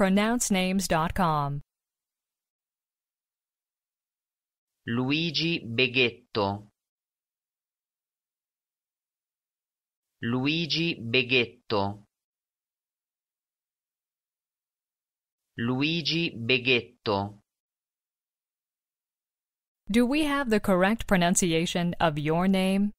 pronouncenames.com. Luigi Beghetto Luigi Beghetto Luigi Beghetto Do we have the correct pronunciation of your name?